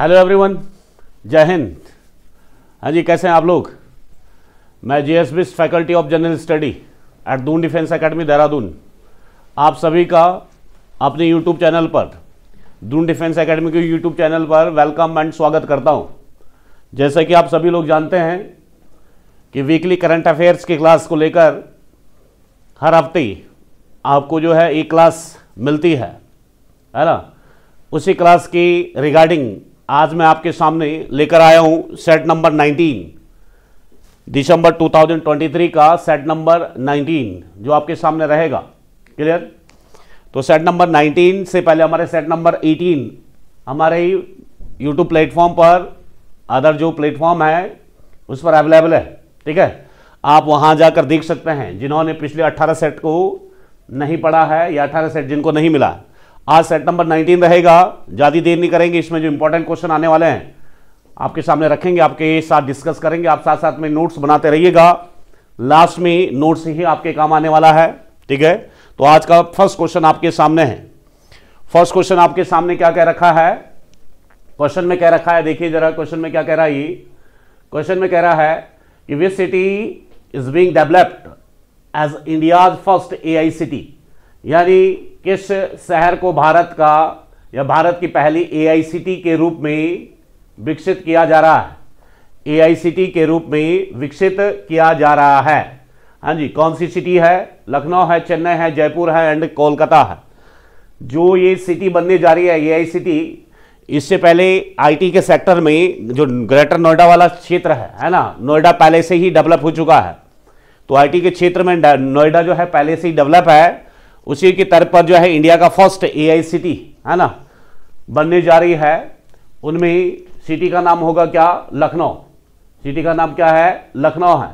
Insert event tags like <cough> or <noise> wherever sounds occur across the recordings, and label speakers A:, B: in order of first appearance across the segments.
A: Hello everyone जय हिंद हाँ जी कैसे हैं आप लोग मैं J S Bisht faculty of general study at Doon defence academy Dehradun आप सभी का अपने यूट्यूब चैनल पर दून डिफेंस एकेडमी के यूट्यूब चैनल पर वेलकम एंड स्वागत करता हूं जैसा कि आप सभी लोग जानते हैं कि वीकली करंट अफेयर्स की क्लास को लेकर हर हफ्ते आपको जो है एक क्लास मिलती है है ना उसी क्लास की रिगार्डिंग आज मैं आपके सामने लेकर आया हूं सेट नंबर 19 दिसंबर 2023 का सेट नंबर 19 जो आपके सामने रहेगा क्लियर तो सेट नंबर 19 से पहले हमारे सेट नंबर 18 हमारे यूट्यूब प्लेटफॉर्म पर अदर जो प्लेटफॉर्म है उस पर अवेलेबल है ठीक है आप वहां जाकर देख सकते हैं जिन्होंने पिछले 18 सेट को नहीं पढ़ा है या 18 सेट जिनको नहीं मिला आज सेट नंबर 19 रहेगा ज़्यादा देर नहीं करेंगे इसमें जो इंपॉर्टेंट क्वेश्चन आने वाले हैं आपके सामने रखेंगे आपके साथ डिस्कस करेंगे आप साथ साथ में नोट्स बनाते रहिएगा लास्ट में नोट्स ही आपके काम आने वाला है ठीक है तो आज का फर्स्ट क्वेश्चन आपके सामने है फर्स्ट क्वेश्चन आपके सामने क्या कह रखा है क्वेश्चन में कह रखा है देखिए जरा क्वेश्चन में क्या कह रहा है ये क्वेश्चन में कह रहा है कि which city is being developed as India's first A city यानी किस शहर को भारत का या भारत की पहली ए के रूप में विकसित किया जा रहा है ए के रूप में विकसित किया जा रहा है हाँ जी कौन सी सिटी है लखनऊ है चेन्नई है जयपुर है एंड कोलकाता है जो ये सिटी बनने जा रही है ए आई सिटी इससे पहले आईटी के सेक्टर में जो ग्रेटर नोएडा वाला क्षेत्र है है ना नोएडा पहले से ही डेवलप हो चुका है तो आईटी के क्षेत्र में नोएडा जो है पहले से ही डेवलप है उसी की तर्ज पर जो है इंडिया का फर्स्ट ए सिटी है ना बनने जा रही है उनमें ही सिटी का नाम होगा क्या लखनऊ सिटी का नाम क्या है लखनऊ है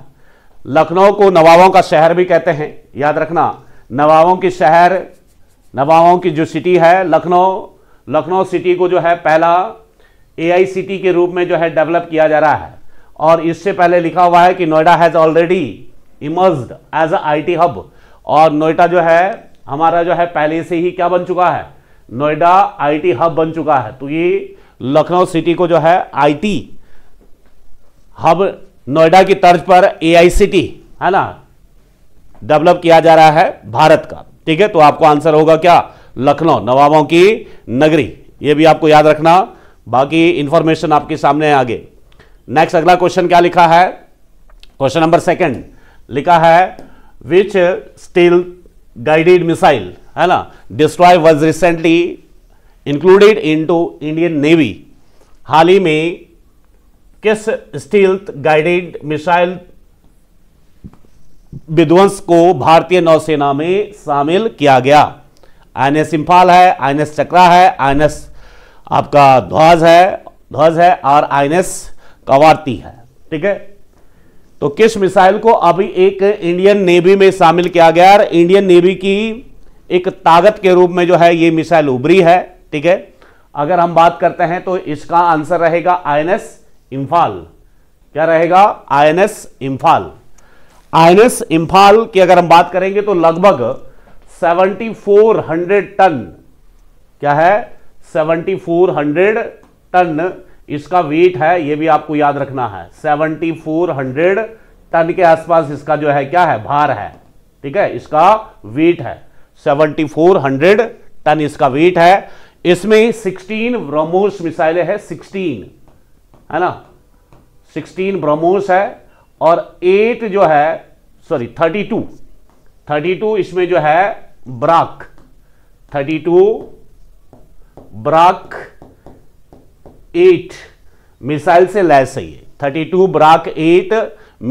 A: लखनऊ को नवाबों का शहर भी कहते हैं याद रखना नवाबों की शहर नवाबों की जो सिटी है लखनऊ लखनऊ सिटी को जो है पहला ए सिटी के रूप में जो है डेवलप किया जा रहा है और इससे पहले लिखा हुआ है कि Noida has already emerge as a IT hub और नोएडा जो है हमारा जो है पहले से ही क्या बन चुका है नोएडा आईटी हब बन चुका है तो ये लखनऊ सिटी को जो है आईटी हब नोएडा की तर्ज पर सिटी है ना डेवलप किया जा रहा है भारत का ठीक है तो आपको आंसर होगा क्या लखनऊ नवाबों की नगरी ये भी आपको याद रखना बाकी इंफॉर्मेशन आपके सामने है आगे नेक्स्ट अगला क्वेश्चन क्या लिखा है क्वेश्चन नंबर सेकंड लिखा है विच स्टील मिसाइल है ना destroy was recently included into Indian navy हाल ही में किस स्टील्थ गाइडेड मिसाइल विध्वंस को भारतीय नौसेना में शामिल किया गया आई एस इंफाल है आई एस चक्रा है आई एस आपका ध्वज है ध्वज है और आई एस कवारती है ठीक है तो किस मिसाइल को अभी एक इंडियन नेवी में शामिल किया गया और इंडियन नेवी की एक ताकत के रूप में जो है ये मिसाइल उभरी है ठीक है अगर हम बात करते हैं तो इसका आंसर रहेगा आईएनएस इंफाल क्या रहेगा आईएनएस एन आईएनएस इंफाल की अगर हम बात करेंगे तो लगभग 7400 टन क्या है 7400 टन इसका वेट है ये भी आपको याद रखना है 7400 टन के आसपास इसका जो है क्या है भार है ठीक है इसका वेट है 7400 टन इसका वेट है इसमें 16 ब्रह्मोस मिसाइलें हैं 16 है ना 16 ब्रह्मोस है और 8 जो है सॉरी 32 32 इसमें जो है ब्राक 32 ब्राक एट मिसाइल से लैस है thirty two Barak eight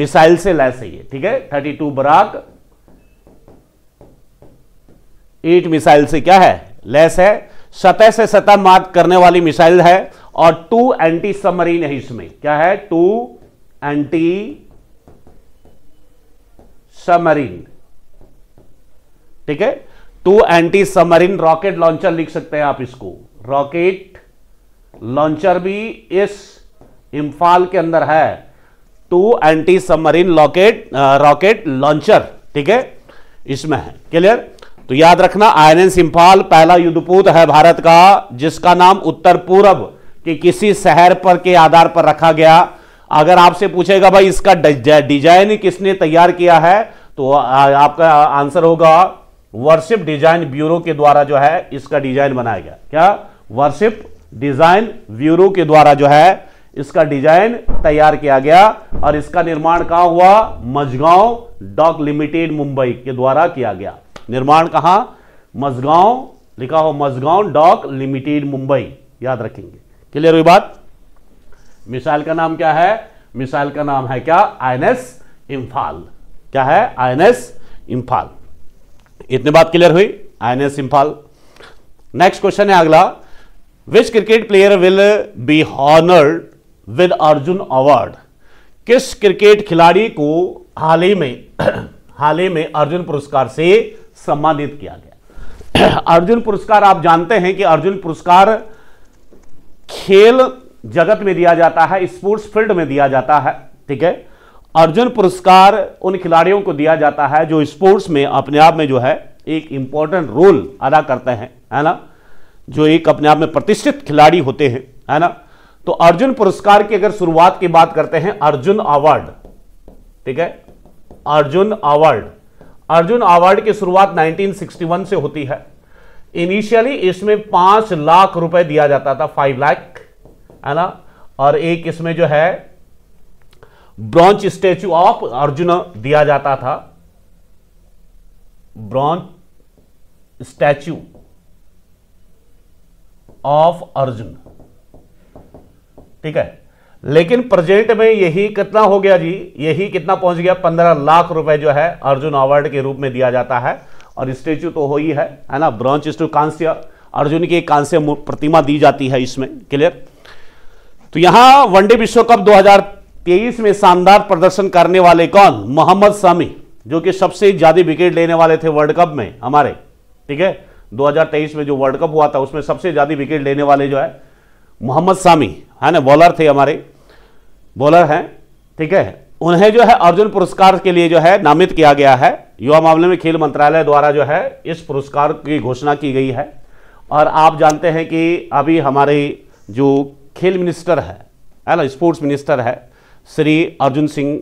A: missile से लैस है ठीक है thirty two Barak eight missile से क्या है लैस है सतह से सतह मात करने वाली मिसाइल है और टू एंटी सबमरीन है इसमें क्या है टू एंटी सबमरीन ठीक है two anti submarine rocket launcher लिख सकते हैं आप इसको रॉकेट लॉन्चर भी इस इम्फाल के अंदर है two anti submarine locket rocket launcher ठीक है इसमें है क्लियर तो याद रखना आईएनएस इम्फाल पहला युद्धपूत है भारत का जिसका नाम उत्तर पूर्व के किसी शहर पर के आधार पर रखा गया अगर आपसे पूछेगा भाई इसका डिजाइन किसने तैयार किया है तो आपका आंसर होगा वर्शिप डिजाइन ब्यूरो के द्वारा जो है इसका डिजाइन बनाया गया क्या वर्शिप डिजाइन ब्यूरो के द्वारा जो है इसका डिजाइन तैयार किया गया और इसका निर्माण कहा हुआ मजगांव डॉक लिमिटेड मुंबई के द्वारा किया गया निर्माण कहा मजगांव लिखा हो मजगांव डॉक लिमिटेड मुंबई याद रखेंगे क्लियर हुई बात मिसाइल का नाम क्या है मिसाइल का नाम है क्या आईएनएस इंफाल क्या है आईएनएस इंफाल इतनी बात क्लियर हुई आईएनएस इंफाल नेक्स्ट क्वेश्चन है अगला which cricket player will be honoured with Arjun award किस क्रिकेट खिलाड़ी को हाल ही में <clears throat> हाल ही में अर्जुन पुरस्कार से सम्मानित किया गया <clears throat> अर्जुन पुरस्कार आप जानते हैं कि अर्जुन पुरस्कार खेल जगत में दिया जाता है स्पोर्ट्स फील्ड में दिया जाता है ठीक है अर्जुन पुरस्कार उन खिलाड़ियों को दिया जाता है जो स्पोर्ट्स में अपने आप में जो है एक इंपॉर्टेंट रोल अदा करते हैं है ना जो एक अपने आप में प्रतिष्ठित खिलाड़ी होते हैं है ना तो अर्जुन पुरस्कार की अगर शुरुआत की बात करते हैं अर्जुन अवार्ड ठीक है अर्जुन अवार्ड अर्जुन अवार्ड की शुरुआत 1961 से होती है इनिशियली इसमें पांच लाख रुपए दिया जाता था फाइव लाख है ना और एक इसमें जो है ब्रॉन्ज स्टैच्यू ऑफ अर्जुन दिया जाता था ब्रॉन्ज स्टैच्यू ऑफ अर्जुन ठीक है लेकिन प्रेजेंट में यही कितना हो गया जी यही कितना पहुंच गया पंद्रह लाख रुपए जो है अर्जुन अवार्ड के रूप में दिया जाता है और स्टेच्यू तो हो ही है है ना ब्रॉन्च स्टू कांस्य अर्जुन की कांस्य प्रतिमा दी जाती है इसमें क्लियर तो यहां वनडे विश्व कप 2023 में शानदार प्रदर्शन करने वाले कौन मोहम्मद शमी जो कि सबसे ज्यादा विकेट लेने वाले थे वर्ल्ड कप में हमारे ठीक है 2023 में जो वर्ल्ड कप हुआ था उसमें सबसे ज़्यादा विकेट लेने वाले जो है मोहम्मद सामी है ना बॉलर थे हमारे बॉलर हैं ठीक है उन्हें जो है अर्जुन पुरस्कार के लिए जो है नामित किया गया है युवा मामले में खेल मंत्रालय द्वारा जो है इस पुरस्कार की घोषणा की गई है और आप जानते हैं कि अभी हमारे जो खेल मिनिस्टर है है ना स्पोर्ट्स मिनिस्टर है श्री अर्जुन सिंह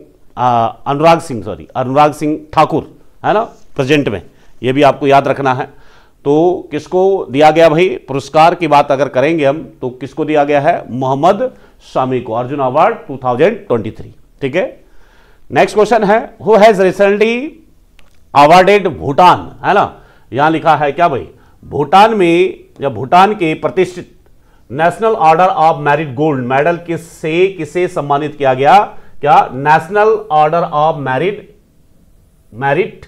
A: अनुराग सिंह सॉरी अनुराग सिंह ठाकुर है ना प्रेजेंट में ये भी आपको याद रखना है तो किसको दिया गया भाई पुरस्कार की बात अगर करेंगे हम तो किसको दिया गया है मोहम्मद शामी को अर्जुन अवार्ड 2023 ठीक है नेक्स्ट क्वेश्चन है who has recently awarded Bhutan है ना यहां लिखा है क्या भाई भूटान में या भूटान के प्रतिष्ठित national order of merit gold medal किससे किसे सम्मानित किया गया क्या national order of merit merit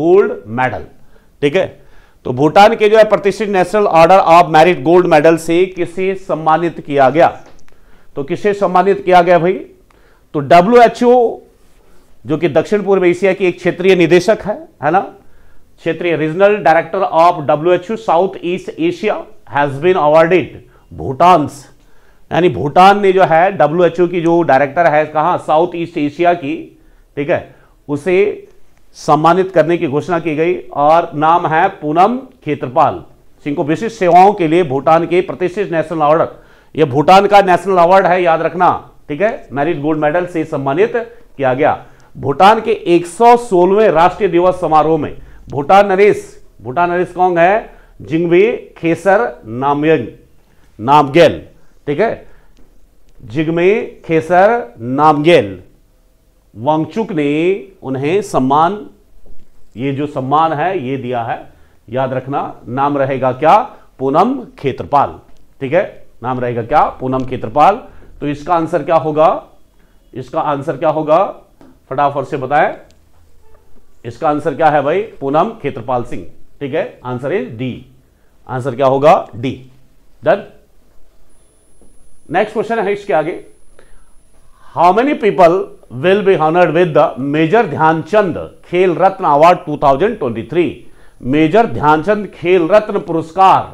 A: gold medal ठीक है तो भूटान के जो है प्रतिष्ठित national order of merit gold medal से किसे सम्मानित किया गया तो किसे सम्मानित किया गया भाई तो डब्ल्यू जो कि दक्षिण पूर्व एशिया की एक क्षेत्रीय निदेशक है है ना क्षेत्रीय regional director of W South East Asia has been awarded Bhutan's यानी भूटान ने जो है डब्ल्यू की जो डायरेक्टर है कहा साउथ ईस्ट एशिया की ठीक है उसे सम्मानित करने की घोषणा की गई और नाम है पूनम खेत्रपाल सिंह को विशिष्ट सेवाओं के लिए भूटान के प्रतिष्ठित नेशनल अवार्ड यह भूटान का नेशनल अवार्ड है याद रखना ठीक है मैरिट गोल्ड मेडल से सम्मानित किया गया भूटान के एक राष्ट्रीय दिवस समारोह में भूटान नरेश भूटान नरेश कौन है जिंगवी खेसर नामयंग नामगेल ठीक है जिगमे खेसर नामगेल वांगचुक ने उन्हें सम्मान ये जो सम्मान है ये दिया है याद रखना नाम रहेगा क्या पूनम खेत्रपाल ठीक है नाम रहेगा क्या पूनम खेत्रपाल तो इसका आंसर क्या होगा इसका आंसर क्या होगा फटाफट से बताएं इसका आंसर क्या है भाई पूनम खेत्रपाल सिंह ठीक है आंसर इज डी आंसर क्या होगा डी डन नेक्स्ट क्वेश्चन है इसके आगे how many people will be honored with the major Dhyan Chand Khel Ratna award 2023? Major Dhyan Chand Khel रत्न पुरस्कार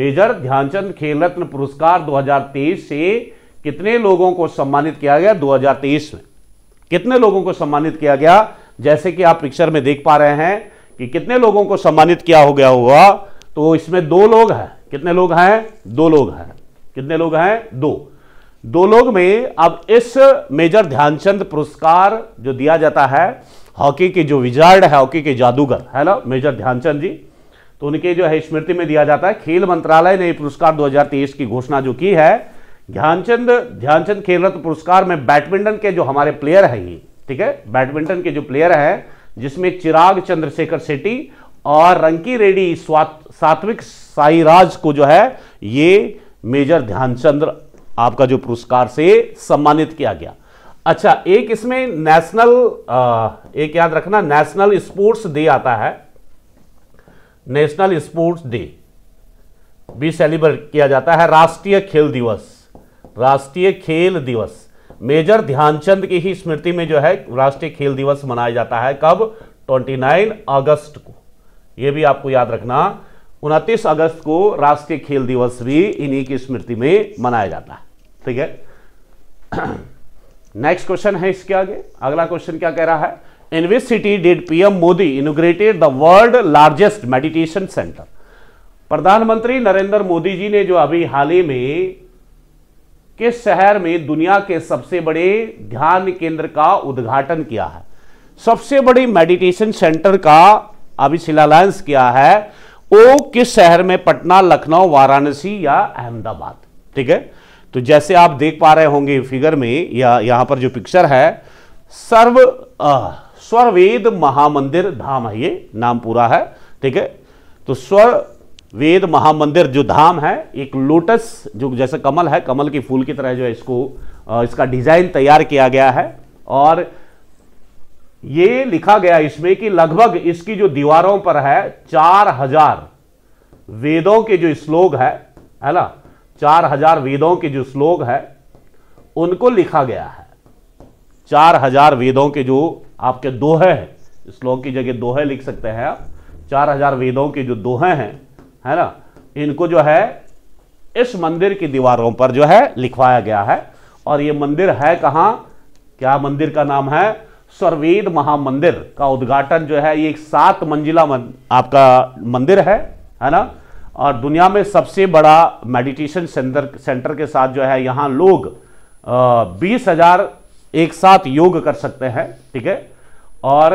A: मेजर ध्यानचंद खेल रत्न पुरस्कार 2023 से कितने लोगों को सम्मानित किया गया 2023 में कितने लोगों को सम्मानित किया गया जैसे कि आप पिक्चर में देख पा रहे हैं कि कितने लोगों को सम्मानित किया हो गया हुआ तो इसमें दो लोग हैं कितने लोग हैं दो लोग हैं कितने लोग हैं दो दो लोग में अब इस मेजर ध्यानचंद पुरस्कार जो दिया जाता है हॉकी के जो विजार्ड है हॉकी के जादूगर है ना मेजर ध्यानचंद जी तो उनके जो है स्मृति में दिया जाता है खेल मंत्रालय ने पुरस्कार 2023 की घोषणा जो की है ध्यानचंद ध्यानचंद खेल रत्न पुरस्कार में बैडमिंटन के जो हमारे प्लेयर हैं ये ठीक है बैडमिंटन के जो प्लेयर हैं जिसमें चिराग चंद्रशेखर शेट्टी और रंकी रेड्डी सात्विक साईराज को जो है ये मेजर ध्यानचंद्र आपका जो पुरस्कार से सम्मानित किया गया अच्छा एक इसमें नेशनल एक याद रखना नेशनल स्पोर्ट्स डे आता है नेशनल स्पोर्ट्स डे भी सेलिब्रेट किया जाता है राष्ट्रीय खेल दिवस राष्ट्रीय खेल दिवस मेजर ध्यानचंद की ही स्मृति में जो है राष्ट्रीय खेल दिवस मनाया जाता है कब 29 अगस्त को यह भी आपको याद रखना उनतीस अगस्त को राष्ट्रीय खेल दिवस भी इन्हीं की स्मृति में मनाया जाता है ठीक है नेक्स्ट क्वेश्चन है इसके आगे अगला क्वेश्चन क्या कह रहा है in which city did PM Modi inaugurated the world largest meditation centre प्रधानमंत्री नरेंद्र मोदी जी ने जो अभी हाल ही में किस शहर में दुनिया के सबसे बड़े ध्यान केंद्र का उद्घाटन किया है सबसे बड़ी मेडिटेशन सेंटर का अभी शिलान्यास किया है वो किस शहर में पटना लखनऊ वाराणसी या अहमदाबाद ठीक है तो जैसे आप देख पा रहे होंगे फिगर में या यहां पर जो पिक्चर है सर्व स्वरवेद महामंदिर धाम है ये नाम पूरा है ठीक है तो स्वर वेद महामंदिर जो धाम है एक लोटस जो जैसे कमल है कमल के फूल की तरह जो है इसको इसका डिजाइन तैयार किया गया है और ये लिखा गया इसमें कि लगभग इसकी जो दीवारों पर है चार हजार वेदों के जो श्लोक है है ना चार हजार वेदों के जो श्लोक है उनको लिखा गया है चार हजार वेदों के जो आपके दोहे हैं श्लोक की जगह दोहे लिख सकते हैं आप चार हजार वेदों के जो दोहे हैं है ना इनको जो है इस मंदिर की दीवारों पर जो है लिखवाया गया है और ये मंदिर है कहाँ क्या मंदिर का नाम है सर्वेद महामंदिर का उद्घाटन जो है ये एक सात मंजिला मन, आपका मंदिर है है ना और दुनिया में सबसे बड़ा मेडिटेशन सेंटर सेंटर के साथ जो है यहाँ लोग बीस हजार एक साथ योग कर सकते हैं ठीक है और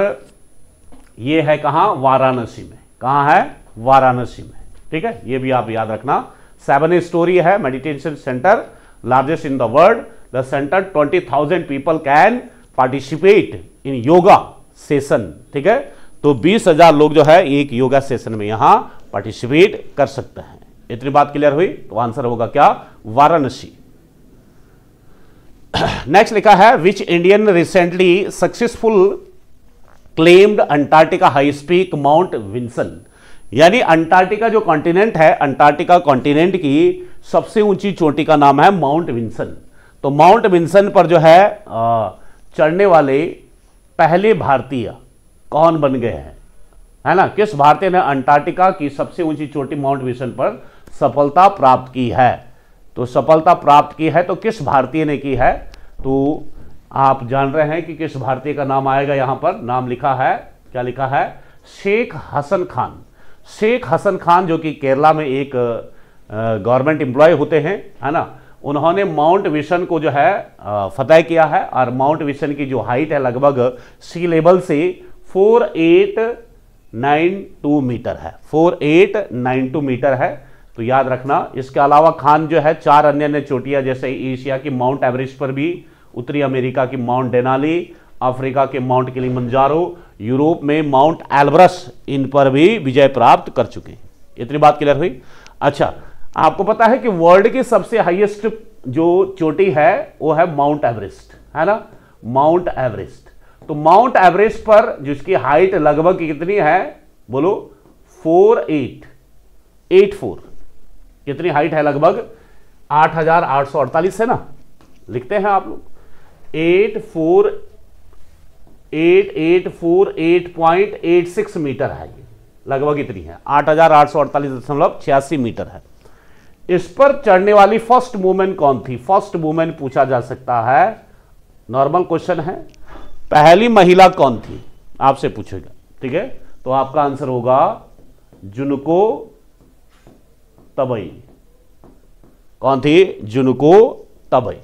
A: ये है कहाँ वाराणसी में कहाँ है वाराणसी में ठीक है ये भी आप याद रखना सेवन स्टोरी है meditation centre largest in the world the centre twenty thousand people can participate in yoga session ठीक है तो बीस हजार लोग जो है एक योगा सेशन में यहां पार्टिसिपेट कर सकते हैं इतनी बात क्लियर हुई तो आंसर होगा क्या वाराणसी नेक्स्ट <clears throat> लिखा है which Indian recently successful claimed Antarctica high speak mount Vinson यानी अंटार्कटिका जो कॉन्टिनेंट है अंटार्कटिका कॉन्टिनेंट की सबसे ऊंची चोटी का नाम है माउंट विंसन तो माउंट विंसन पर जो है चढ़ने वाले पहले भारतीय कौन बन गए हैं है ना किस भारतीय ने अंटार्कटिका की सबसे ऊंची चोटी माउंट विशन पर सफलता प्राप्त की है तो सफलता प्राप्त की है तो किस भारतीय ने की है तो आप जान रहे हैं कि किस भारतीय का नाम आएगा यहां पर नाम लिखा है क्या लिखा है शेख हसन खान शेख हसन खान जो कि केरला में एक गवर्नमेंट एम्प्लॉय होते हैं है ना उन्होंने माउंट विशन को जो है फतेह किया है और माउंट विशन की जो हाइट है लगभग सी लेवल से four eight nine two metre है four eight nine two metre है तो याद रखना इसके अलावा खान जो है चार अन्य अन्य चोटियां जैसे एशिया की माउंट एवरेस्ट पर भी उत्तरी अमेरिका की माउंट डेनाली अफ्रीका के माउंट मंजारो यूरोप में माउंट एल्ब्रस इन पर भी विजय प्राप्त कर चुके हैं इतनी बात क्लियर हुई अच्छा आपको पता है कि वर्ल्ड की सबसे हाईएस्ट जो चोटी है वो है माउंट एवरेस्ट है ना माउंट एवरेस्ट तो माउंट एवरेस्ट पर जिसकी हाइट लगभग कितनी है बोलो फोर एट एट फोर कितनी हाइट है लगभग आठ हजार आठ सौ अड़तालीस है ना लिखते हैं आप लोग eight four eight eight four eight point eight six metre है लगभग इतनी है आठ हजार आठ सौ अड़तालीस दशमलव छियासी मीटर है इस पर चढ़ने वाली फर्स्ट वूमेन कौन थी फर्स्ट वूमेन पूछा जा सकता है नॉर्मल क्वेश्चन है पहली महिला कौन थी आपसे पूछेगा ठीक है तो आपका आंसर होगा जुनको तबई कौन थी जुनको तबई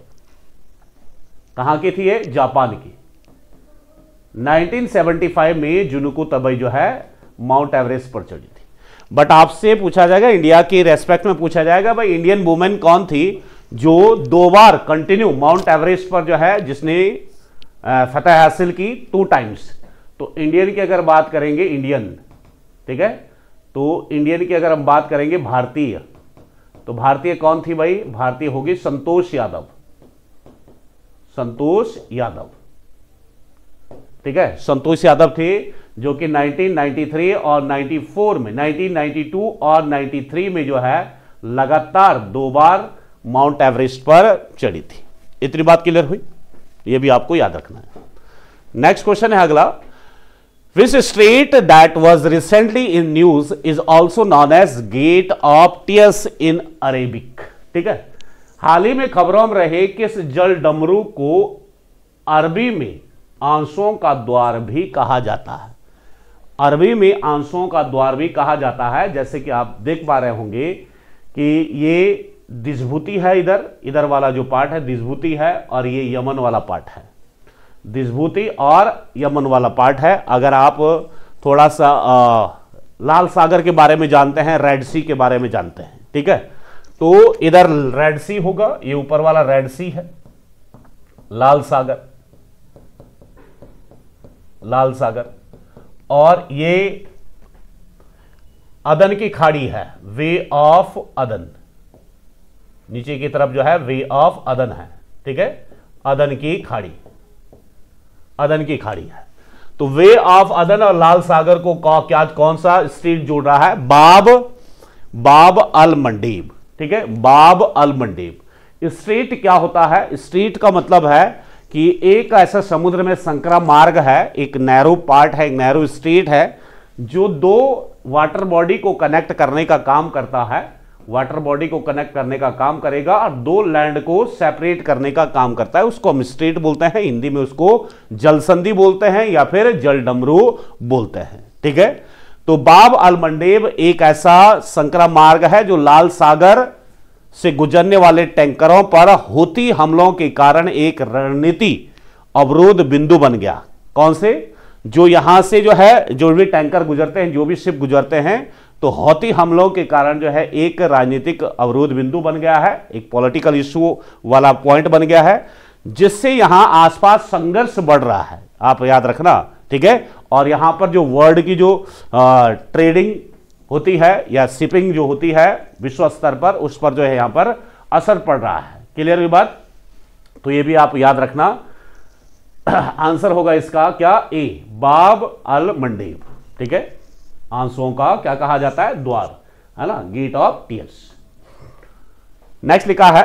A: कहां की थी ये जापान की 1975 में जुनको तबई जो है माउंट एवरेस्ट पर चढ़ी थी बट आपसे पूछा जाएगा इंडिया के रेस्पेक्ट में पूछा जाएगा भाई इंडियन वुमेन कौन थी जो दो बार कंटिन्यू माउंट एवरेस्ट पर जो है जिसने फतेह हासिल की टू टाइम्स तो इंडियन की अगर बात करेंगे इंडियन ठीक है तो इंडियन की अगर हम बात करेंगे भारतीय तो भारतीय कौन थी भाई भारतीय होगी संतोष यादव संतोष यादव ठीक है संतोष यादव थे जो कि 1993 और 94 में 1992 और 93 में जो है लगातार दो बार माउंट एवरेस्ट पर चढ़ी थी इतनी बात क्लियर हुई यह भी आपको याद रखना है नेक्स्ट क्वेश्चन है अगला which street that was recently in news is also known as gate of tears in Arabic ठीक है हाल ही में खबरों में रहे किस जल डमरू को अरबी में आंसुओं का द्वार भी कहा जाता है अरबी में आंसुओं का द्वार भी कहा जाता है जैसे कि आप देख पा रहे होंगे कि ये दिजभूति है इधर इधर वाला जो पार्ट है दिजभूति है और ये यमन वाला पार्ट है दिजभूति और यमन वाला पार्ट है अगर आप थोड़ा सा आ, लाल सागर के बारे में जानते हैं रेड सी के बारे में जानते हैं ठीक है तो इधर रेड सी होगा ये ऊपर वाला रेड सी है लाल सागर लाल सागर और ये अदन की खाड़ी है वे ऑफ अदन नीचे की तरफ जो है वे ऑफ अदन है ठीक है अदन की खाड़ी अदन की खाड़ी है तो वे ऑफ अदन और लाल सागर को क्या कौन सा स्ट्रीट जोड़ रहा है बाब बाब अल मंडीब ठीक है बाब अल मंडीब स्ट्रीट क्या होता है स्ट्रीट का मतलब है कि एक ऐसा समुद्र में संकरा मार्ग है एक नैरो पार्ट है एक नैरो स्ट्रीट है जो दो वाटर बॉडी को कनेक्ट करने का काम करता है वाटर बॉडी को कनेक्ट करने का काम करेगा और दो लैंड को सेपरेट करने का काम करता है उसको हम स्ट्रेट बोलते हैं हिंदी में उसको जलसंधि बोलते हैं या फिर जल डमरू बोलते हैं ठीक है तो बाब अलमंडेब एक ऐसा संक्रम मार्ग है जो लाल सागर से गुजरने वाले टैंकरों पर होती हमलों के कारण एक रणनीति अवरोध बिंदु बन गया कौन से जो यहां से जो है जो भी टैंकर गुजरते हैं जो भी शिप गुजरते हैं तो हौती हमलों के कारण जो है एक राजनीतिक अवरोध बिंदु बन गया है एक पॉलिटिकल इशू वाला पॉइंट बन गया है जिससे यहां आसपास संघर्ष बढ़ रहा है आप याद रखना ठीक है और यहां पर जो वर्ल्ड की जो आ, ट्रेडिंग होती है या शिपिंग जो होती है विश्व स्तर पर उस पर जो है यहां पर असर पड़ रहा है क्लियर हुई बात तो ये भी आप याद रखना <clears throat> आंसर होगा इसका क्या ए बाब अल मंडीब ठीक है आंसुओं का क्या कहा जाता है द्वार है ना गेट ऑफ टीयर्स नेक्स्ट लिखा है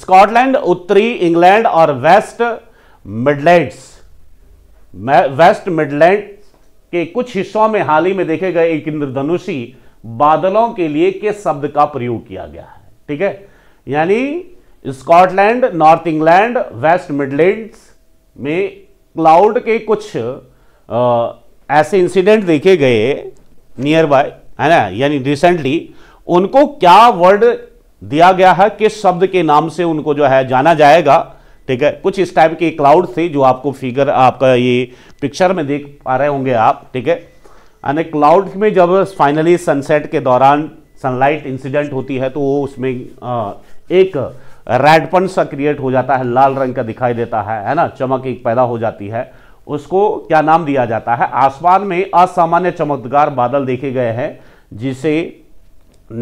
A: स्कॉटलैंड <coughs> उत्तरी इंग्लैंड और वेस्ट मिडलैंड्स वेस्ट मिडलैंड के कुछ हिस्सों में हाल ही में देखे गए एक इंद्रधनुषी बादलों के लिए किस शब्द का प्रयोग किया गया है ठीक है यानी Scotland North England West Midlands में क्लाउड के कुछ ऐसे इंसिडेंट देखे गए नियर बाय है ना यानी रिसेंटली उनको क्या वर्ड दिया गया है किस शब्द के नाम से उनको जो है जाना जाएगा ठीक है कुछ इस टाइप के क्लाउड थे जो आपको फिगर आपका ये पिक्चर में देख पा रहे होंगे आप ठीक है यानी क्लाउड में जब फाइनली सनसेट के दौरान सनलाइट इंसिडेंट होती है तो वो उसमें एक रेडपन सा क्रिएट हो जाता है लाल रंग का दिखाई देता है है ना चमक एक पैदा हो जाती है उसको क्या नाम दिया जाता है आसमान में असामान्य चमत्कार बादल देखे गए हैं जिसे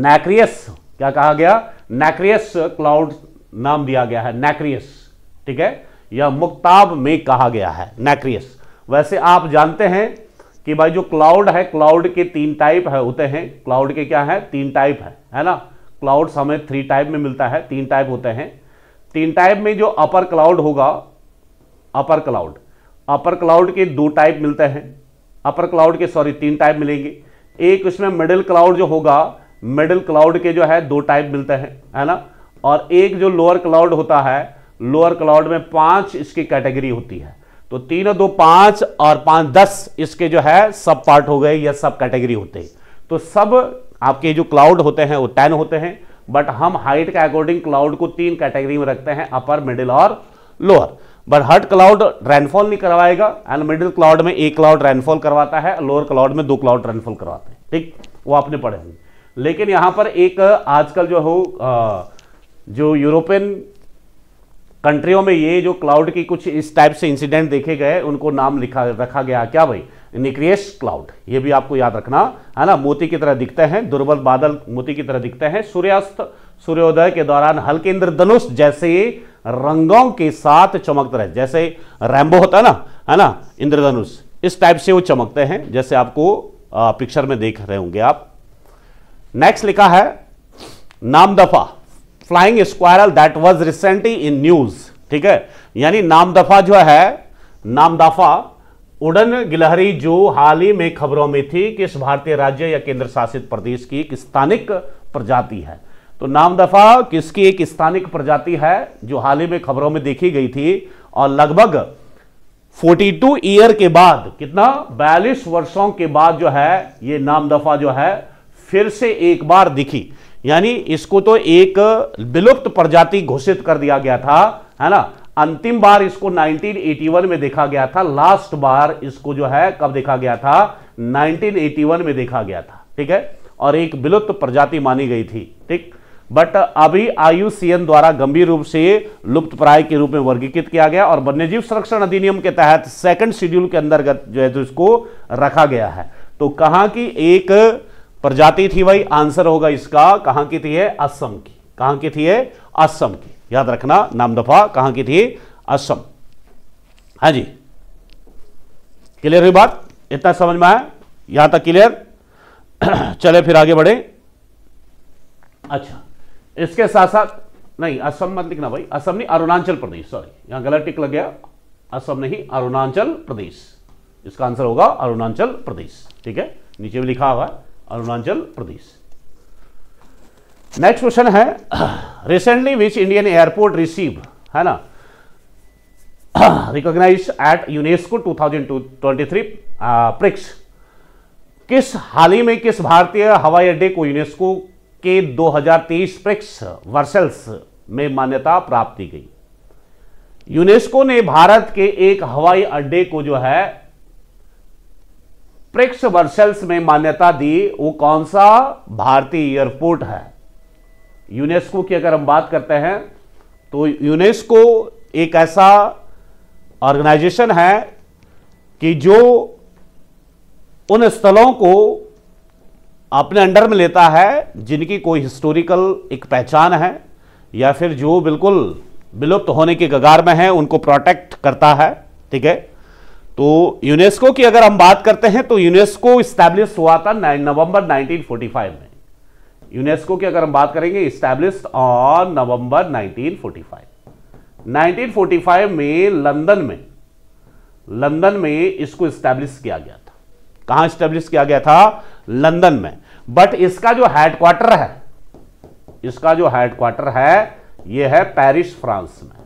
A: नैक्रियस क्या कहा गया नैक्रियस क्लाउड नाम दिया गया है नैक्रियस ठीक है यह मुक्ताब में कहा गया है नैक्रियस वैसे आप जानते हैं कि भाई जो क्लाउड है क्लाउड के तीन टाइप है होते हैं क्लाउड के क्या है तीन टाइप है है ना क्लाउड हमें थ्री टाइप में मिलता है तीन टाइप होते हैं तीन टाइप में जो अपर क्लाउड होगा अपर क्लाउड अपर क्लाउड के दो टाइप मिलते हैं अपर क्लाउड के सॉरी तीन टाइप मिलेंगे एक उसमें मिडिल क्लाउड जो होगा मिडिल क्लाउड के जो है दो टाइप मिलते हैं है ना और एक जो लोअर क्लाउड होता है लोअर क्लाउड में पांच इसकी कैटेगरी होती है तो तीनों दो पांच और पांच दस इसके जो है सब पार्ट हो गए या सब कैटेगरी होते हैं तो सब आपके जो क्लाउड होते हैं वो टेन होते हैं बट हम हाइट के अकॉर्डिंग क्लाउड को तीन कैटेगरी में रखते हैं अपर मिडिल और lower but hurt cloud rainfall नहीं करवाएगा एंड मिडिल क्लाउड में एक क्लाउड रेनफॉल करवाता है लोअर क्लाउड में दो क्लाउड रेनफॉल करवाते हैं ठीक वो आपने पढ़े होंगे लेकिन यहां पर एक uh, आजकल जो हो uh, जो यूरोपियन कंट्रियों में ये जो क्लाउड की कुछ इस टाइप से इंसिडेंट देखे गए उनको नाम लिखा रखा गया क्या भाई निक्रियस क्लाउड ये भी आपको याद रखना है ना मोती की तरह दिखते हैं दुर्बल बादल मोती की तरह दिखते हैं सूर्यास्त सूर्योदय के दौरान हल्के इंद्रधनुष जैसे रंगों के साथ चमकता रहे जैसे रैम्बो होता है ना है ना इंद्रधनुष इस टाइप से वो चमकते हैं जैसे आपको पिक्चर में देख रहे होंगे आप नेक्स्ट लिखा है Namdapha flying squirrel that was recently in news ठीक है यानी नामदफा जो है नामदफा उड़न गिलहरी जो हाल ही में खबरों में थी किस भारतीय राज्य या केंद्र शासित प्रदेश की एक स्थानिक प्रजाति है तो नाम दफा किसकी एक स्थानिक प्रजाति है जो हाल ही में खबरों में देखी गई थी और लगभग 42 ईयर के बाद कितना बयालीस वर्षों के बाद जो है ये नाम दफा जो है फिर से एक बार दिखी यानी इसको तो एक विलुप्त प्रजाति घोषित कर दिया गया था है ना अंतिम बार इसको 1981 में देखा गया था लास्ट बार इसको जो है कब देखा गया था 1981 में देखा गया था ठीक है और एक विलुप्त प्रजाति मानी गई थी ठीक बट uh, अभी आयु द्वारा गंभीर रूप से लुप्त प्राय के रूप में वर्गीकृत किया गया और वन्यजीव संरक्षण अधिनियम के तहत सेकंड शेड्यूल के अंतर्गत जो है तो इसको रखा गया है तो कहां की एक प्रजाति थी भाई आंसर होगा इसका कहां की थी है असम की कहां की थी है असम की याद रखना नाम दफा कहां की थी असम हाँ जी क्लियर हुई बात इतना समझ में आया यहां तक क्लियर <clears throat> चले फिर आगे बढ़े अच्छा इसके साथ साथ नहीं असम मत लिखना भाई असम नहीं अरुणाचल प्रदेश सॉरी यहां गलत टिक लग गया असम नहीं अरुणाचल प्रदेश इसका आंसर होगा अरुणाचल प्रदेश ठीक है नीचे भी लिखा हुआ है अरुणाचल प्रदेश नेक्स्ट क्वेश्चन है recently which Indian airport receive है ना रिकॉग्नाइज एट यूनेस्को 2023 प्रिक्स किस हाल ही में किस भारतीय हवाई अड्डे को यूनेस्को के 2023 प्रिक्स वर्सल्स में मान्यता प्राप्त की गई यूनेस्को ने भारत के एक हवाई अड्डे को जो है प्रिक्स वर्सल्स में मान्यता दी वो कौन सा भारतीय एयरपोर्ट है यूनेस्को की अगर हम बात करते हैं तो यूनेस्को एक ऐसा ऑर्गेनाइजेशन है कि जो उन स्थलों को अपने अंडर में लेता है जिनकी कोई हिस्टोरिकल एक पहचान है या फिर जो बिल्कुल विलुप्त होने के कगार में है उनको प्रोटेक्ट करता है ठीक है तो यूनेस्को की अगर हम बात करते हैं तो यूनेस्को स्टैब्लिश हुआ था नवंबर 1945 में यूनेस्को की अगर हम बात करेंगे स्टैब्लिश ऑन नवंबर 1945 1945 में लंदन में लंदन में इसको स्टैब्लिश किया गया था कहां स्टेब्लिश किया गया था लंदन में बट इसका जो हेडक्वार्टर है इसका जो हेडक्वार्टर है यह है पेरिस फ्रांस में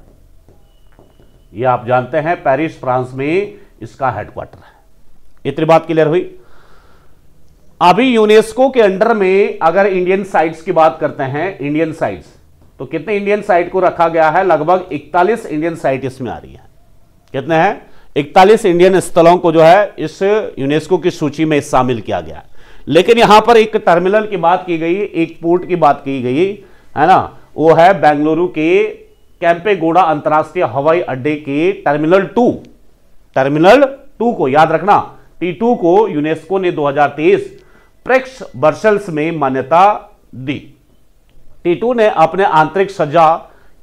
A: यह आप जानते हैं पेरिस फ्रांस में इसका हेडक्वार्टर है इतनी बात क्लियर हुई अभी यूनेस्को के अंडर में अगर इंडियन साइट्स की बात करते हैं इंडियन साइट्स तो कितने इंडियन साइट को रखा गया है लगभग 41 इंडियन साइट इसमें आ रही है कितने हैं इकतालीस इंडियन स्थलों को जो है इस यूनेस्को की सूची में शामिल किया गया लेकिन यहां पर एक टर्मिनल की बात की गई एक पोर्ट की बात की गई है ना वो है बेंगलुरु के कैंपेगोड़ा अंतर्राष्ट्रीय हवाई अड्डे के टर्मिनल टू टर्मिनल टू को याद रखना टी टू को यूनेस्को ने 2023 प्रेक्स बर्सल्स में मान्यता दी टी टू ने अपने आंतरिक सज्जा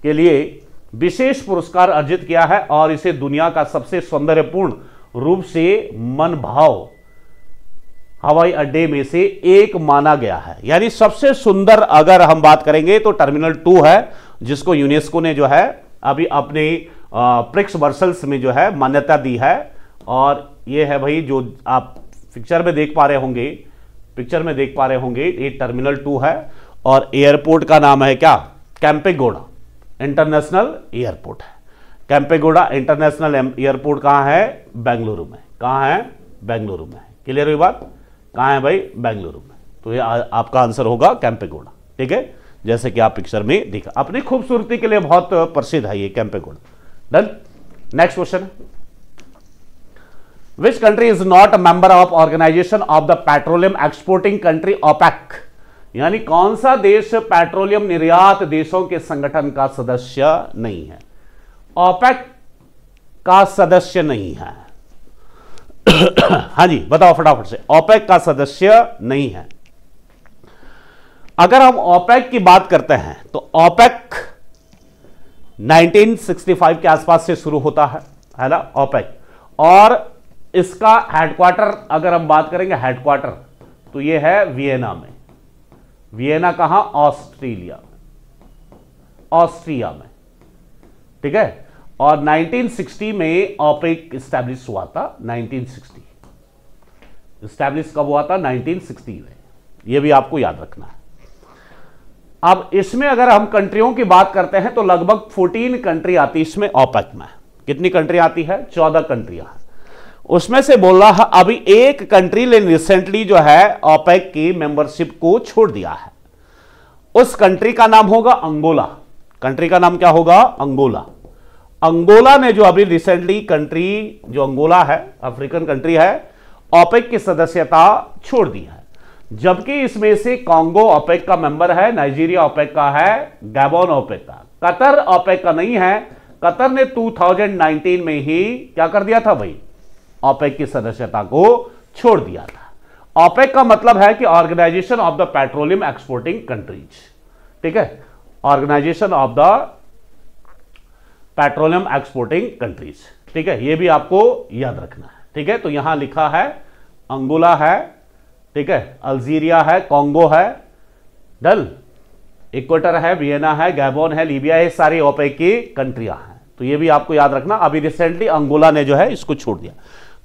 A: के लिए विशेष पुरस्कार अर्जित किया है और इसे दुनिया का सबसे सौंदर्यपूर्ण रूप से मन भाव हवाई अड्डे में से एक माना गया है यानी सबसे सुंदर अगर हम बात करेंगे तो टर्मिनल टू है जिसको यूनेस्को ने जो है अभी अपने प्रिक्स वर्सल्स में जो है मान्यता दी है और ये है भाई जो आप पिक्चर में देख पा रहे होंगे पिक्चर में देख पा रहे होंगे ये टर्मिनल टू है और एयरपोर्ट का नाम है क्या गोड़ा इंटरनेशनल एयरपोर्ट है कैंपेगोडा इंटरनेशनल एयरपोर्ट कहां है बेंगलुरु में कहा है बेंगलुरु में क्लियर हुई बात कहां है भाई बेंगलुरु में तो ये आपका आंसर होगा कैंपेगोडा ठीक है जैसे कि आप पिक्चर में देखा अपनी खूबसूरती के लिए बहुत प्रसिद्ध है ये Kempegowda done next question which country is not a member of organisation of the petroleum exporting country OPEC यानी कौन सा देश पेट्रोलियम निर्यात देशों के संगठन का सदस्य नहीं है ओपेक का सदस्य नहीं है हाँ जी बताओ फटाफट से ओपेक का सदस्य नहीं है अगर हम ओपेक की बात करते हैं तो ओपेक 1965 के आसपास से शुरू होता है है ना ओपेक और इसका हेडक्वार्टर अगर हम बात करेंगे हेडक्वार्टर तो ये है वियना में वियना कहा ऑस्ट्रेलिया ऑस्ट्रिया में ठीक है और 1960 में ऑपेक स्टैब्लिश हुआ था 1960 स्टैब्लिश कब हुआ था 1960 में यह भी आपको याद रखना है अब इसमें अगर हम कंट्रियों की बात करते हैं तो लगभग 14 कंट्री आती है इसमें ऑपेक में कितनी कंट्री आती है 14 कंट्रियां उसमें से बोल रहा अभी एक कंट्री ने रिसेंटली जो है ओपेक की मेंबरशिप को छोड़ दिया है उस कंट्री का नाम होगा अंगोला कंट्री का नाम क्या होगा अंगोला अंगोला ने जो अभी रिसेंटली कंट्री जो अंगोला है अफ्रीकन कंट्री है ओपेक की सदस्यता छोड़ दी है जबकि इसमें से कांगो ओपेक का मेंबर है नाइजीरिया ओपेक का है गैबोन ओपेक का कतर ओपेक का नहीं है कतर ने 2019 में ही क्या कर दिया था भाई ऑपेक की सदस्यता को छोड़ दिया था ऑपेक का मतलब है कि organisation of the petroleum exporting countries ठीक है organisation of the petroleum exporting countries ठीक है ये भी आपको याद रखना है ठीक है तो यहां लिखा है अंगोला है ठीक है अल्जीरिया है कॉन्गो है डल इक्वेटर है वियना है गैबोन है लीबिया है सारी ओपेक की कंट्रियां हैं तो ये भी आपको याद रखना अभी रिसेंटली अंगोला ने जो है इसको छोड़ दिया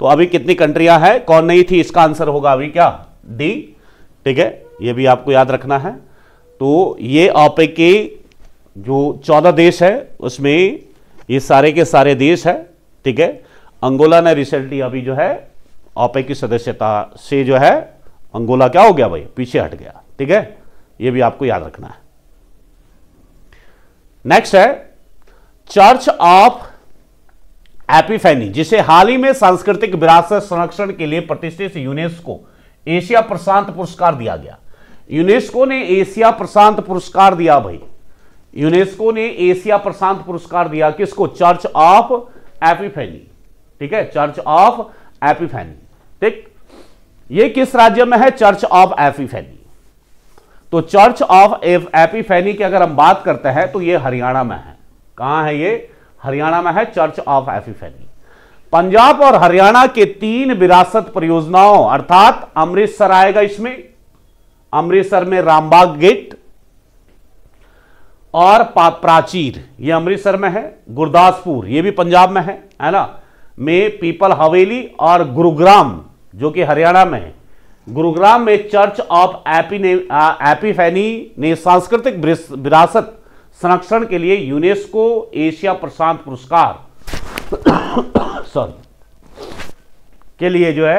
A: तो अभी कितनी कंट्रियां हैं कौन नहीं थी इसका आंसर होगा अभी क्या डी ठीक है ये भी आपको याद रखना है तो ये ओपेक के जो चौदह देश है उसमें ये सारे के सारे देश है ठीक है अंगोला ने रिसेंटली अभी जो है ऑपे की सदस्यता से जो है अंगोला क्या हो गया भाई पीछे हट गया ठीक है ये भी आपको याद रखना है नेक्स्ट है चर्च ऑफ एपिफेनी जिसे हाल ही में सांस्कृतिक विरासत संरक्षण के लिए प्रतिष्ठित यूनेस्को एशिया प्रशांत पुरस्कार दिया गया यूनेस्को ने एशिया प्रशांत पुरस्कार दिया भाई यूनेस्को ने एशिया प्रशांत पुरस्कार दिया किसको चर्च ऑफ एपिफेनी ठीक है चर्च ऑफ एपिफेनी ठीक ये किस राज्य में है चर्च ऑफ एपिफेनी तो चर्च ऑफ एपिफेनी की अगर हम बात करते हैं तो ये हरियाणा में है कहां है ये हरियाणा में है चर्च ऑफ एफिफेनी पंजाब और हरियाणा के तीन विरासत परियोजनाओं अर्थात अमृतसर आएगा इसमें अमृतसर में रामबाग गेट और प्राचीर ये अमृतसर में है गुरदासपुर ये भी पंजाब में है है ना में पीपल हवेली और गुरुग्राम जो कि हरियाणा में है गुरुग्राम में चर्च ऑफ एपी ने फैनी ने सांस्कृतिक विरासत संरक्षण के लिए यूनेस्को एशिया प्रशांत पुरस्कार सॉरी के लिए जो है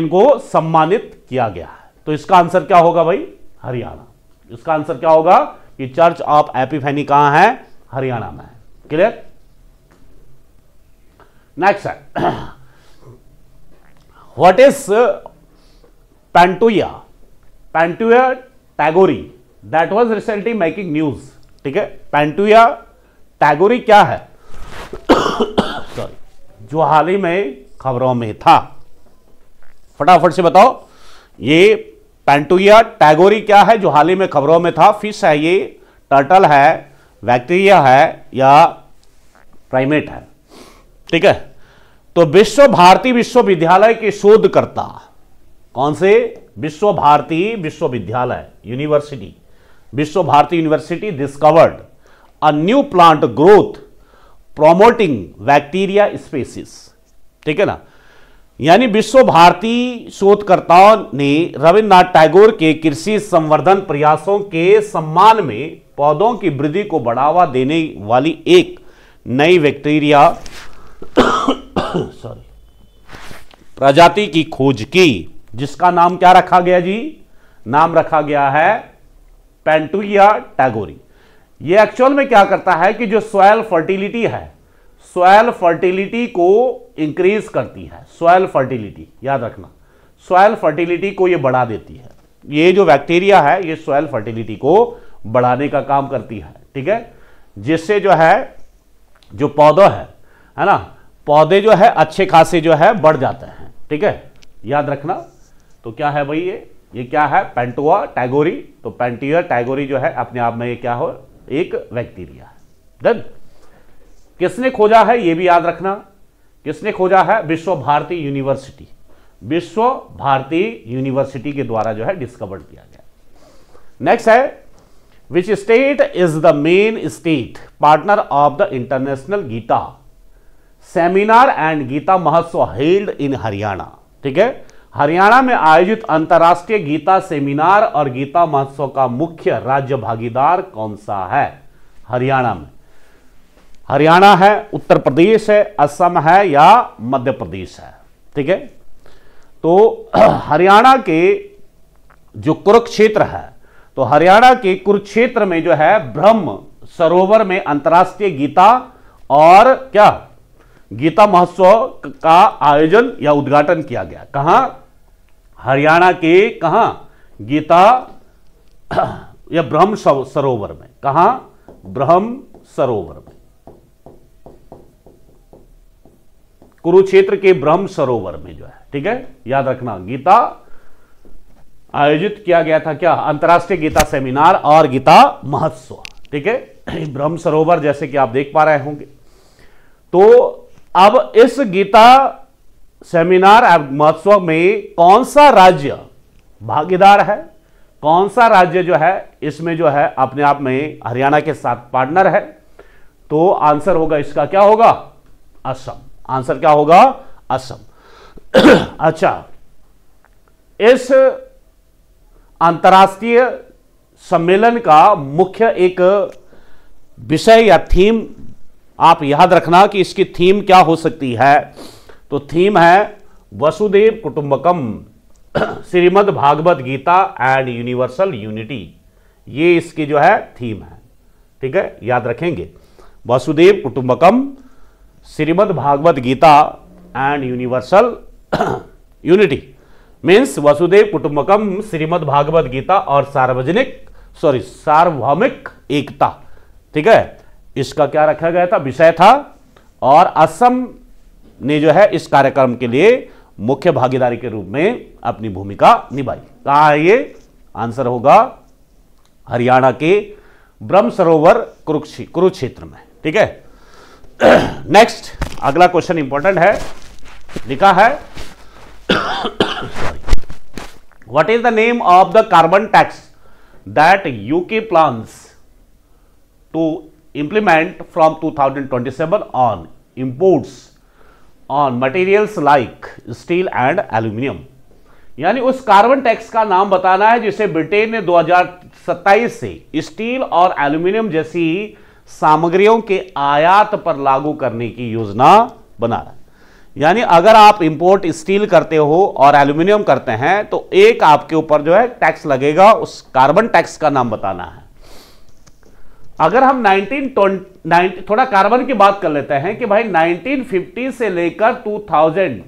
A: इनको सम्मानित किया गया है तो इसका आंसर क्या होगा भाई हरियाणा इसका आंसर क्या होगा कि चर्च ऑफ एपिफेनी कहां है हरियाणा में क्लियर नेक्स्ट है what is Pantoea Pantoea tagorei that was recently making news ठीक है पैंटुया टैगोरी क्या है सॉरी <coughs> जो हाल ही में खबरों में था फटाफट से बताओ ये पैंटुया टैगोरी क्या है जो हाल ही में खबरों में था फिश है ये टर्टल है बैक्टीरिया है या प्राइमेट है ठीक है तो विश्व भारती विश्वविद्यालय के शोधकर्ता कौन से विश्व भारती विश्वविद्यालय university Vishwa Bharati university discovered a new plant growth promoting bacteria species ठीक है ना यानी विश्व भारती शोधकर्ताओं ने रविन्द्रनाथ टैगोर के कृषि संवर्धन प्रयासों के सम्मान में पौधों की वृद्धि को बढ़ावा देने वाली एक नई बैक्टीरिया सॉरी <coughs> प्रजाति की खोज की जिसका नाम क्या रखा गया जी नाम रखा गया है पेंटू या टैगोरी ये एक्चुअल में क्या करता है कि जो सॉयल फर्टिलिटी है सॉयल फर्टिलिटी को इंक्रीज करती है सॉयल फर्टिलिटी याद रखना सॉयल फर्टिलिटी को ये बढ़ा देती है ये जो बैक्टीरिया है ये सॉयल फर्टिलिटी को बढ़ाने का काम करती है ठीक है जिससे जो है जो पौधा है है ना पौधे जो है अच्छे खासे जो है बढ़ जाते हैं ठीक है याद रखना तो क्या है भाई ये ये क्या है पेंटुआ टैगोरी तो पेंटियर टैगोरी जो है अपने आप में ये क्या हो एक बैक्टीरिया डन किसने खोजा है ये भी याद रखना किसने खोजा है विश्व भारती यूनिवर्सिटी विश्व भारती यूनिवर्सिटी के द्वारा जो है डिस्कवर्ड किया गया नेक्स्ट है which state is the main state partner of the international Gita seminar and Gita Mahotsav held इन हरियाणा ठीक है हरियाणा में आयोजित अंतर्राष्ट्रीय गीता सेमिनार और गीता महोत्सव का मुख्य राज्य भागीदार कौन सा है हरियाणा में हरियाणा है उत्तर प्रदेश है असम है या मध्य प्रदेश है ठीक है तो <clears throat> हरियाणा के जो कुरुक्षेत्र है तो हरियाणा के कुरुक्षेत्र में जो है ब्रह्म सरोवर में अंतर्राष्ट्रीय गीता और क्या गीता महोत्सव का आयोजन या उद्घाटन किया गया कहां हरियाणा के कहा गीता या ब्रह्म सरोवर में कहा ब्रह्म सरोवर में कुरुक्षेत्र के ब्रह्म सरोवर में जो है ठीक है याद रखना गीता आयोजित किया गया था क्या अंतर्राष्ट्रीय गीता सेमिनार और गीता महोत्सव ठीक है <clears throat> ब्रह्म सरोवर जैसे कि आप देख पा रहे होंगे तो अब इस गीता सेमिनार महोत्सव में कौन सा राज्य भागीदार है कौन सा राज्य जो है इसमें जो है अपने आप में हरियाणा के साथ पार्टनर है तो आंसर होगा इसका क्या होगा असम आंसर क्या होगा असम <clears throat> अच्छा इस अंतर्राष्ट्रीय सम्मेलन का मुख्य एक विषय या थीम आप याद रखना कि इसकी थीम क्या हो सकती है तो थीम है Vasudhaiva कुटुंबकम <clears throat> Shrimad Bhagavad Gita and universal unity ये इसकी जो है थीम है ठीक है याद रखेंगे वसुदेव कुटुंबकम Shrimad Bhagavad Gita and universal unity means वसुदेव कुटुंबकम श्रीमद् भागवत गीता और सार्वजनिक सॉरी सार्वभौमिक एकता ठीक है इसका क्या रखा गया था विषय था और असम ने जो है इस कार्यक्रम के लिए मुख्य भागीदारी के रूप में अपनी भूमिका निभाई कहा है ये आंसर होगा हरियाणा के ब्रह्म सरोवर कुरुक्षेत्र में ठीक है नेक्स्ट <clears throat> अगला क्वेश्चन इंपॉर्टेंट है लिखा है what is the name of the carbon tax that UK plans to implement from 2027 on imports on materials like steel and aluminium यानी उस कार्बन टैक्स का नाम बताना है जिसे ब्रिटेन ने 2027 से स्टील और एल्यूमिनियम जैसी सामग्रियों के आयात पर लागू करने की योजना बना रहा है यानी अगर आप इंपोर्ट स्टील करते हो और एल्यूमिनियम करते हैं तो एक आपके ऊपर जो है टैक्स लगेगा उस कार्बन टैक्स का नाम बताना है अगर हम 19 नाइन थोड़ा कार्बन की बात कर लेते हैं कि भाई 1950 से लेकर 2000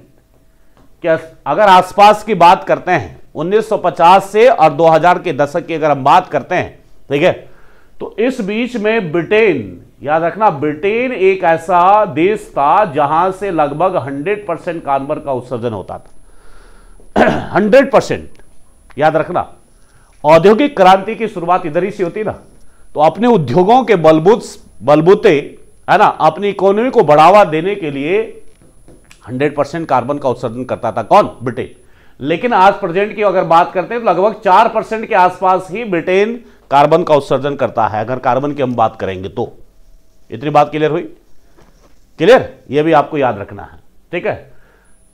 A: के अगर आसपास की बात करते हैं 1950 से और 2000 के दशक की अगर हम बात करते हैं ठीक है तो इस बीच में ब्रिटेन याद रखना ब्रिटेन एक ऐसा देश था जहां से लगभग 100 परसेंट कार्बन का उत्सर्जन होता था 100 <clears throat> परसेंट याद रखना औद्योगिक क्रांति की शुरुआत इधर ही से होती ना तो अपने उद्योगों के बलबूत बलबूते है ना अपनी इकोनॉमी को बढ़ावा देने के लिए 100 परसेंट कार्बन का उत्सर्जन करता था कौन ब्रिटेन लेकिन आज प्रेजेंट की अगर बात करते हैं तो लगभग चार परसेंट के आसपास ही ब्रिटेन कार्बन का उत्सर्जन करता है अगर कार्बन की हम बात करेंगे तो इतनी बात क्लियर हुई क्लियर यह भी आपको याद रखना है ठीक है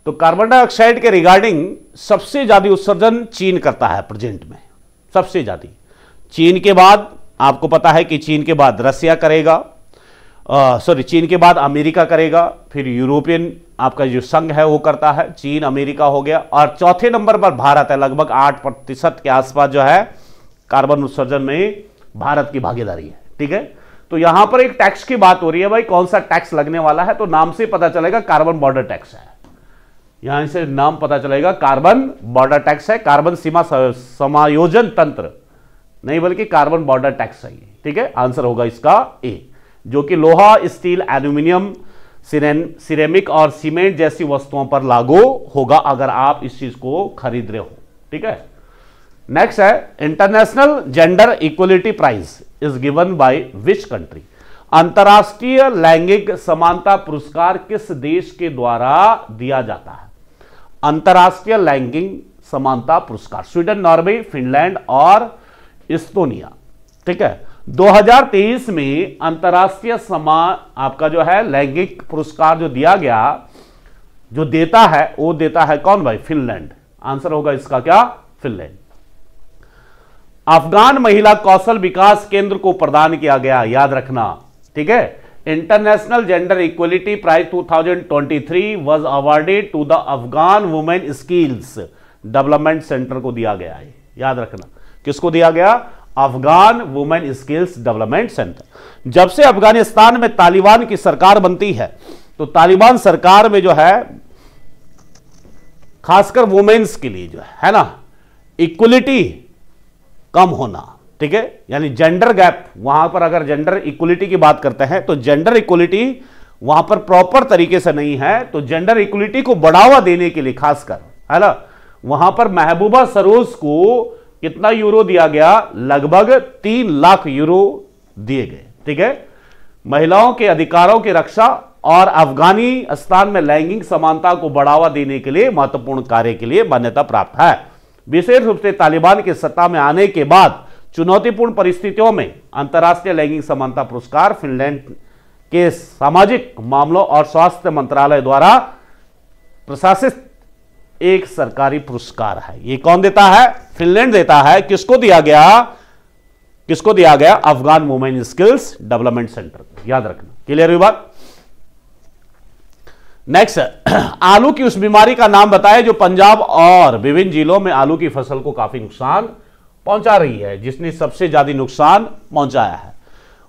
A: तो कार्बन डाइऑक्साइड के रिगार्डिंग सबसे ज्यादा उत्सर्जन चीन करता है प्रेजेंट में सबसे ज्यादा चीन के बाद आपको पता है कि चीन के बाद रसिया करेगा सॉरी चीन के बाद अमेरिका करेगा फिर यूरोपियन आपका जो संघ है वो करता है चीन अमेरिका हो गया और चौथे नंबर पर भारत है लगभग आठ प्रतिशत के आसपास जो है कार्बन उत्सर्जन में भारत की भागीदारी है ठीक है तो यहां पर एक टैक्स की बात हो रही है भाई कौन सा टैक्स लगने वाला है तो नाम से पता चलेगा कार्बन बॉर्डर टैक्स है यहां से नाम पता चलेगा कार्बन बॉर्डर टैक्स है कार्बन सीमा समायोजन तंत्र नहीं बल्कि कार्बन बॉर्डर टैक्स चाहिए ठीक है आंसर होगा इसका ए जो कि लोहा स्टील एल्यूमिनियम सिरेमिक और सीमेंट जैसी वस्तुओं पर लागू होगा अगर आप इस चीज को खरीद रहे हो ठीक है नेक्स्ट है international gender equality prize is given by which country अंतर्राष्ट्रीय लैंगिक समानता पुरस्कार किस देश के द्वारा दिया जाता है अंतर्राष्ट्रीय लैंगिक समानता पुरस्कार स्वीडन नॉर्वे फिनलैंड और इस्तोनिया ठीक है 2023 में अंतर्राष्ट्रीय समा आपका जो है लैंगिक पुरस्कार जो दिया गया जो देता है वो देता है कौन भाई फिनलैंड आंसर होगा इसका क्या फिनलैंड अफगान महिला कौशल विकास केंद्र को प्रदान किया गया याद रखना ठीक है international gender equality prize 2023 was awarded to the Afghan women skills development centre को दिया गया है याद रखना किसको दिया गया Afghan women skills development centre जब से अफगानिस्तान में तालिबान की सरकार बनती है तो तालिबान सरकार में जो है खासकर वुमेन्स के लिए जो है, है ना इक्वलिटी कम होना ठीक है यानी जेंडर गैप वहां पर अगर जेंडर इक्वलिटी की बात करते हैं तो जेंडर इक्वलिटी वहां पर प्रॉपर तरीके से नहीं है तो जेंडर इक्वलिटी को बढ़ावा देने के लिए खासकर है ना वहां पर महबूबा सरोज को कितना यूरो दिया गया लगभग तीन लाख यूरो दिए गए ठीक है महिलाओं के अधिकारों की रक्षा और अफगानिस्तान में लैंगिक समानता को बढ़ावा देने के लिए महत्वपूर्ण कार्य के लिए मान्यता प्राप्त है विशेष रूप से तालिबान के सत्ता में आने के बाद चुनौतीपूर्ण परिस्थितियों में अंतर्राष्ट्रीय लैंगिक समानता पुरस्कार फिनलैंड के सामाजिक मामलों और स्वास्थ्य मंत्रालय द्वारा प्रशासित एक सरकारी पुरस्कार है ये कौन देता है फिनलैंड देता है किसको दिया गया किसको दिया गया Afghan women skills development centre याद रखना क्लियर हुई बात नेक्स्ट <clears throat> आलू की उस बीमारी का नाम बताएं जो पंजाब और विभिन्न जिलों में आलू की फसल को काफी नुकसान पहुंचा रही है जिसने सबसे ज्यादा नुकसान पहुंचाया है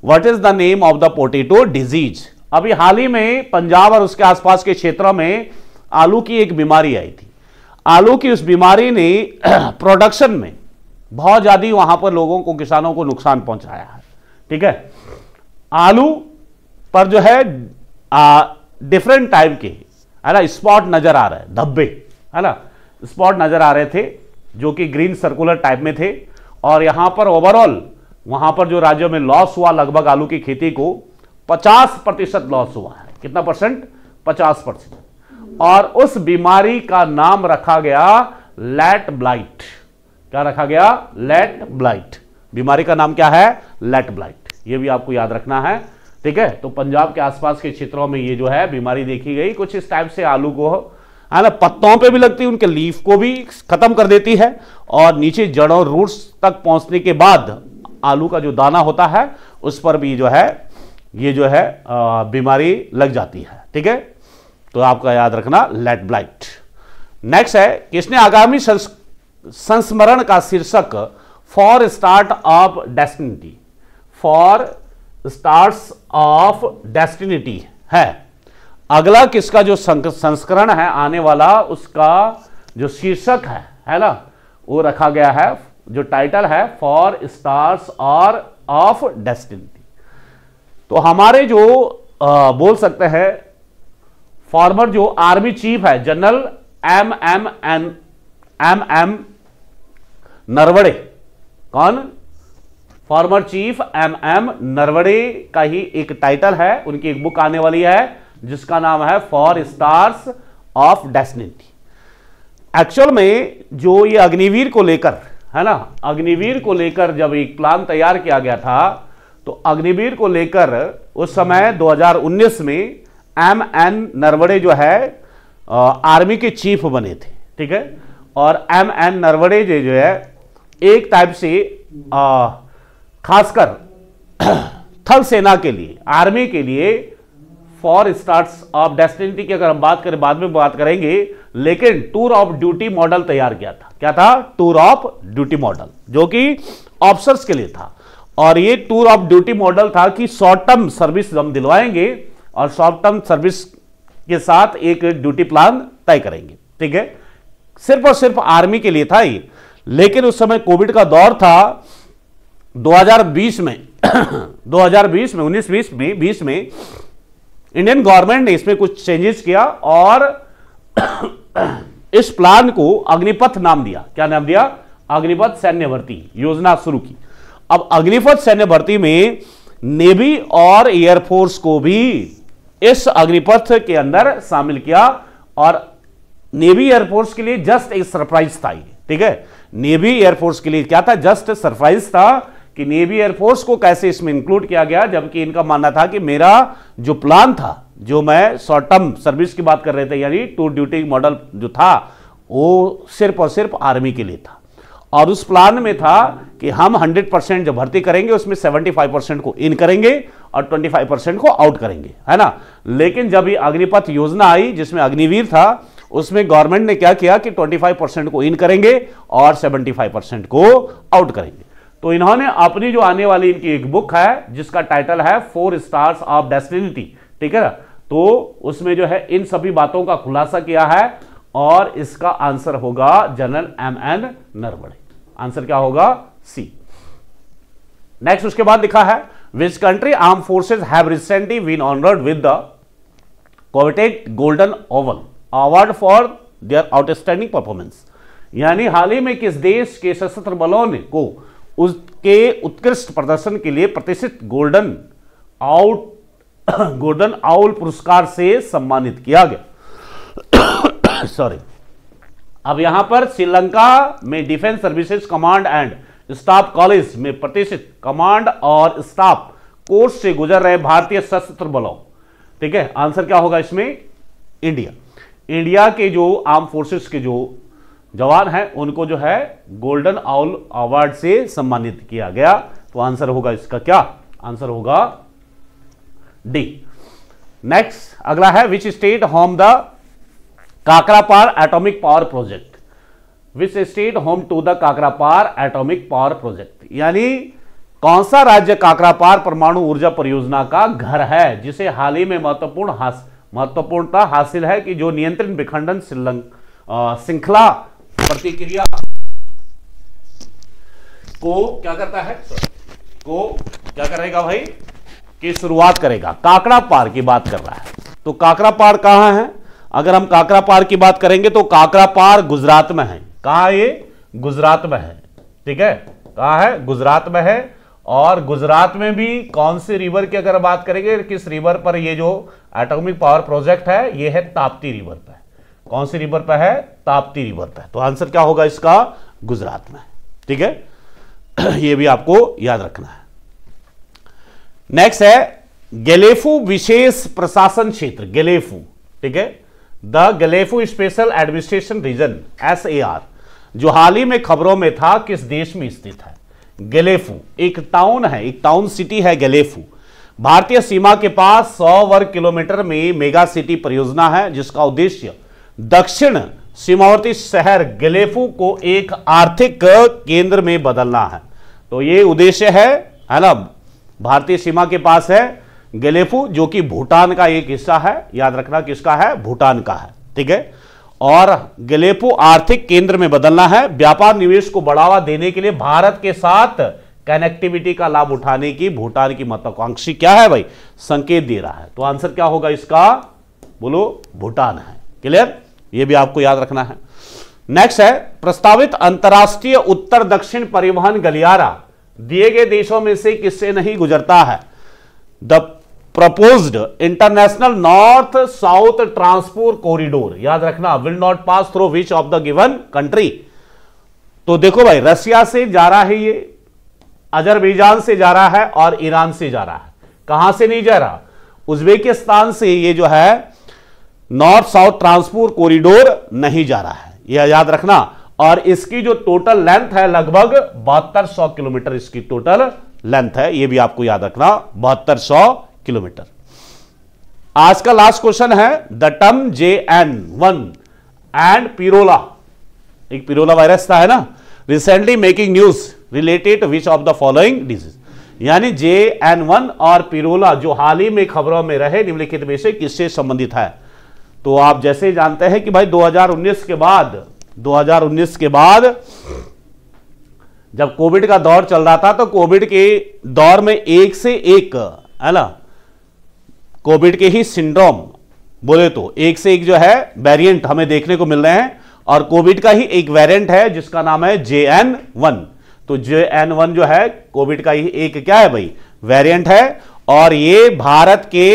A: what is the name of the potato disease अभी हाल ही में पंजाब और उसके आसपास के क्षेत्रों में आलू की एक बीमारी आई थी आलू की उस बीमारी ने प्रोडक्शन <clears throat> में बहुत ज़्यादा वहां पर लोगों को किसानों को नुकसान पहुंचाया है ठीक है आलू पर जो है डिफरेंट टाइप के है ना स्पॉट नज़र आ रहे हैं धब्बे है ना स्पॉट नज़र आ रहे थे जो कि ग्रीन सर्कुलर टाइप में थे और यहां पर ओवरऑल वहां पर जो राज्यों में लॉस हुआ लगभग आलू की खेती को 50 प्रतिशत लॉस हुआ है कितना परसेंट 50 परसेंट और उस बीमारी का नाम रखा गया लेट ब्लाइट क्या रखा गया लेट ब्लाइट बीमारी का नाम क्या है लेट ब्लाइट ये भी आपको याद रखना है ठीक है तो पंजाब के आसपास के क्षेत्रों में ये जो है बीमारी देखी गई कुछ इस टाइप से आलू को है ना पत्तों पे भी लगती है उनके लीफ को भी खत्म कर देती है और नीचे जड़ों रूट्स तक पहुंचने के बाद आलू का जो दाना होता है उस पर भी जो है ये जो है बीमारी लग जाती है ठीक है तो आपका याद रखना लेट ब्लाइट नेक्स्ट है किसने आगामी संस्मरण का शीर्षक four start of destiny four start of destiny है अगला किसका जो संस्करण है आने वाला उसका जो शीर्षक है है ना वो रखा गया है जो टाइटल है फॉर स्टार्स और ऑफ डेस्टिनिटी तो हमारे जो आ, बोल सकते हैं फॉर्मर जो आर्मी चीफ है general M M N M M Naravane कौन former chief M M Naravane का ही एक टाइटल है उनकी एक बुक आने वाली है जिसका नाम है four stars of destiny actual में जो ये अग्निवीर को लेकर है ना अग्निवीर को लेकर जब एक प्लान तैयार किया गया था तो अग्निवीर को लेकर उस समय 2019 में एम एन नरवड़े जो है आर्मी के चीफ बने थे ठीक है और एम एन नरवड़े जो जो है एक टाइप से खासकर <clears throat> थल सेना के लिए आर्मी के लिए फॉर स्टार्ट्स ऑफ डेस्टिनेटी की अगर हम बात करें बाद में बात करेंगे लेकिन टूर ऑफ ड्यूटी मॉडल तैयार किया था क्या था टूर ऑफ ड्यूटी मॉडल जो कि ऑफिसर्स के लिए था और ये टूर ऑफ ड्यूटी मॉडल था कि शॉर्ट टर्म सर्विस हम दिलवाएंगे और शॉर्ट टर्म सर्विस के साथ एक ड्यूटी प्लान तय करेंगे ठीक है सिर्फ और सिर्फ आर्मी के लिए था ये लेकिन उस समय कोविड का दौर था 2020 में 2020 में 19 बीस में 20 <coughs> में इंडियन गवर्नमेंट ने इसमें कुछ चेंजेस किया और <coughs> इस प्लान को अग्निपथ नाम दिया क्या नाम दिया अग्निपथ सैन्य भर्ती योजना शुरू की अब अग्निपथ सैन्य भर्ती में नेवी और एयरफोर्स को भी इस अग्निपथ के अंदर शामिल किया और नेवी एयरफोर्स के लिए जस्ट एक सरप्राइज था ठीक है नेवी एयरफोर्स के लिए क्या था जस्ट सरप्राइज था कि नेवी एयरफोर्स को कैसे इसमें इंक्लूड किया गया जबकि इनका मानना था कि मेरा जो प्लान था जो मैं शॉर्ट टर्म सर्विस की बात कर रहे थे यानी टू ड्यूटी मॉडल जो था वो सिर्फ और सिर्फ आर्मी के लिए था और उस प्लान में था कि हम 100 परसेंट जो भर्ती करेंगे उसमें 75 परसेंट को इन करेंगे और 25 परसेंट को आउट करेंगे है ना लेकिन जब ये अग्निपथ योजना आई जिसमें अग्निवीर था उसमें गवर्नमेंट ने क्या किया कि 25 परसेंट को इन करेंगे और 75 परसेंट को आउट करेंगे तो इन्होंने अपनी जो आने वाली इनकी एक बुक है जिसका टाइटल है फोर स्टार्स ऑफ डेस्टिनिटी ठीक है ना तो उसमें जो है इन सभी बातों का खुलासा किया है और इसका आंसर होगा general M N Naravane answer क्या होगा सी नेक्स्ट उसके बाद लिखा है which country arm forces have recently been honoured with golden owl award for their outstanding performance यानी हाल ही में किस देश के सशस्त्र बलों ने को उसके उत्कृष्ट प्रदर्शन के लिए प्रतिष्ठित गोल्डन आउट गोल्डन आउल पुरस्कार से सम्मानित किया गया सॉरी <coughs> अब यहां पर श्रीलंका में defence services command and staff college में प्रतिष्ठित कमांड और स्टाफ कोर्स से गुजर रहे भारतीय सशस्त्र बलों ठीक है आंसर क्या होगा इसमें इंडिया इंडिया के जो आर्म फोर्सेस के जो जवान हैं उनको जो है गोल्डन आउल अवार्ड से सम्मानित किया गया तो आंसर होगा इसका क्या आंसर होगा डी नेक्स्ट अगला है which state home the Kakrapar atomic power project which state home to the Kakrapar atomic power project यानी कौन सा राज्य काकरापार परमाणु ऊर्जा परियोजना का घर है जिसे हाल ही में महत्वपूर्ण हास, महत्वपूर्णता हासिल है कि जो नियंत्रण विखंडन श्रृंखला प्रतिक्रिया को क्या करता है को क्या करेगा भाई की शुरुआत करेगा काकरापार की बात कर रहा है तो काकरापार कहां है अगर हम काकरापार की बात करेंगे तो काकरापार गुजरात में है कहा ये गुजरात में है ठीक है कहा है गुजरात में है और गुजरात में भी कौन से रिवर की अगर बात करेंगे किस रिवर पर ये जो एटॉमिक पावर प्रोजेक्ट है ये है ताप्ती रिवर पर कौन से रिवर पर है ताप्ती रिवर पर तो आंसर क्या होगा इसका गुजरात में ठीक है <clears throat> ये भी आपको याद रखना है नेक्स्ट है गेलेफू विशेष प्रशासन क्षेत्र गेलेफू ठीक है the Gelephu special administration region S A R जो हाल ही में खबरों में था किस देश में स्थित है गलेफू एक टाउन है एक टाउन सिटी है गलेफू भारतीय सीमा के पास 100 वर्ग किलोमीटर में मेगा सिटी परियोजना है जिसका उद्देश्य दक्षिण सीमावर्ती शहर गलेफू को एक आर्थिक केंद्र में बदलना है तो ये उद्देश्य है है ना भारतीय सीमा के पास है गलेफू जो कि भूटान का एक हिस्सा है याद रखना किसका है भूटान का है ठीक है और गलेपो आर्थिक केंद्र में बदलना है व्यापार निवेश को बढ़ावा देने के लिए भारत के साथ कनेक्टिविटी का लाभ उठाने की भूटान की महत्वाकांक्षी क्या है भाई संकेत दे रहा है तो आंसर क्या होगा इसका बोलो भूटान है क्लियर यह भी आपको याद रखना है नेक्स्ट है प्रस्तावित अंतर्राष्ट्रीय उत्तर दक्षिण परिवहन गलियारा दिए गए देशों में से किससे नहीं गुजरता है the proposed international north south transport corridor याद रखना will not pass through which of the given country तो देखो भाई रशिया से जा रहा है ये अजरबैजान से जा रहा है और ईरान से जा रहा है कहां से नहीं जा रहा उज्बेकिस्तान से ये जो है नॉर्थ साउथ ट्रांसपोर्ट कॉरिडोर नहीं जा रहा है यह याद रखना और इसकी जो टोटल लेंथ है लगभग बहत्तर किलोमीटर इसकी टोटल लेंथ है यह भी आपको याद रखना बहत्तर किलोमीटर आज का लास्ट क्वेश्चन है the term J N one and pirola एक पिरोला वायरस था है ना recently making news related which of the following disease यानी जे एन वन और पिरोला जो हाल ही में खबरों में रहे निम्नलिखित में से किससे संबंधित है तो आप जैसे जानते हैं कि भाई 2019 के बाद 2019 के बाद जब कोविड का दौर चल रहा था तो कोविड के दौर में एक से एक है ना कोविड के ही सिंड्रोम बोले तो एक से एक जो है वेरिएंट हमें देखने को मिल रहे हैं और कोविड का ही एक वेरिएंट है जिसका नाम है जे एन वन तो जे एन वन जो है कोविड का ही एक क्या है भाई वेरिएंट है और ये भारत के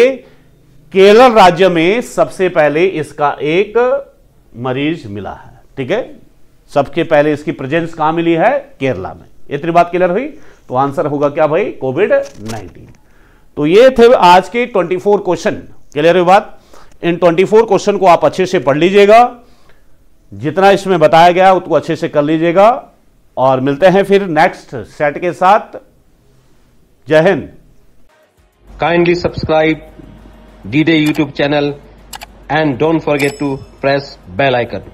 A: केरल राज्य में सबसे पहले इसका एक मरीज मिला है ठीक है सबके पहले इसकी प्रेजेंस कहां मिली है केरला में इतनी बात क्लियर हुई तो आंसर होगा क्या भाई कोविड नाइनटीन तो ये थे आज के 24 क्वेश्चन क्लियर हुई बात इन 24 क्वेश्चन को आप अच्छे से पढ़ लीजिएगा जितना इसमें बताया गया उसको अच्छे से कर लीजिएगा और मिलते हैं फिर नेक्स्ट सेट के साथ जय हिंद kindly subscribe D day YouTube channel and don't forget to press bell icon